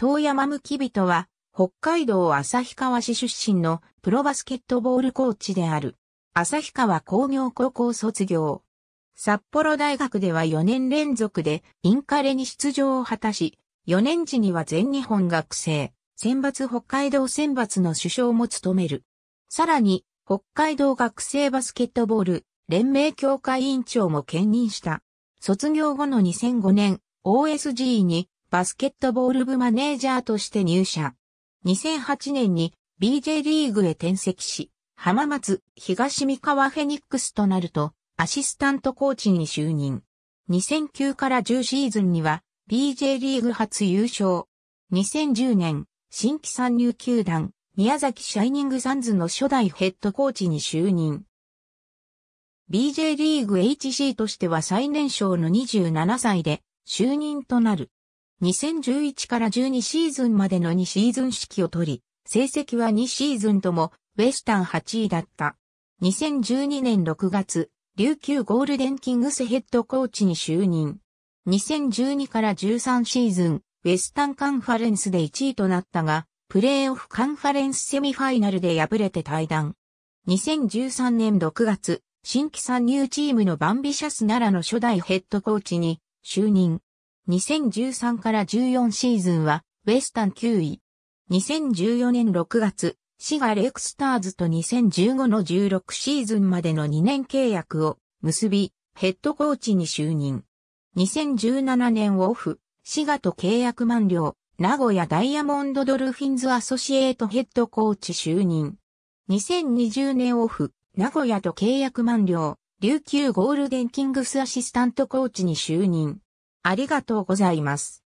遠山向き人は、北海道旭川市出身のプロバスケットボールコーチである。旭川工業高校卒業。札幌大学では4年連続でインカレに出場を果たし、4年時には全日本学生、選抜北海道選抜の首相も務める。さらに、北海道学生バスケットボール連盟協会委員長も兼任した。卒業後の2005年、OSG にバスケットボール部マネージャーとして入社。2008年に BJ リーグへ転籍し、浜松東三河フェニックスとなると、アシスタントコーチに就任。2009から10シーズンには、BJ リーグ初優勝。2010年、新規参入球団、宮崎シャイニングサンズの初代ヘッドコーチに就任。BJ リーグ HC としては最年少の27歳で就任となる。2011から12シーズンまでの2シーズン式を取り、成績は2シーズンとも、ウェスタン8位だった。2012年6月、琉球ゴールデンキングスヘッドコーチに就任。2012から13シーズン、ウェスタンカンファレンスで1位となったが、プレーオフカンファレンスセミファイナルで敗れて退団。2013年6月、新規参入チームのバンビシャスならの初代ヘッドコーチに就任。2013から14シーズンは、ウェスタン9位。2014年6月、滋賀レクスターズと2015の16シーズンまでの2年契約を結び、ヘッドコーチに就任。2017年オフ、滋賀と契約満了、名古屋ダイヤモンドドルフィンズアソシエイトヘッドコーチ就任。2020年オフ、名古屋と契約満了、琉球ゴールデンキングスアシスタントコーチに就任。ありがとうございます。